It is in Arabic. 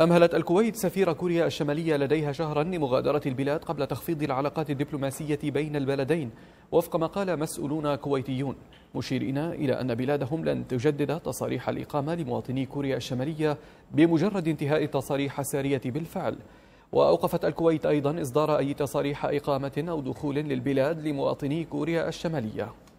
أمهلت الكويت سفير كوريا الشمالية لديها شهرا لمغادرة البلاد قبل تخفيض العلاقات الدبلوماسية بين البلدين وفق ما قال مسؤولون كويتيون مشيرين إلى أن بلادهم لن تجدد تصاريح الإقامة لمواطني كوريا الشمالية بمجرد انتهاء التصاريح السارية بالفعل وأوقفت الكويت أيضا إصدار أي تصاريح إقامة أو دخول للبلاد لمواطني كوريا الشمالية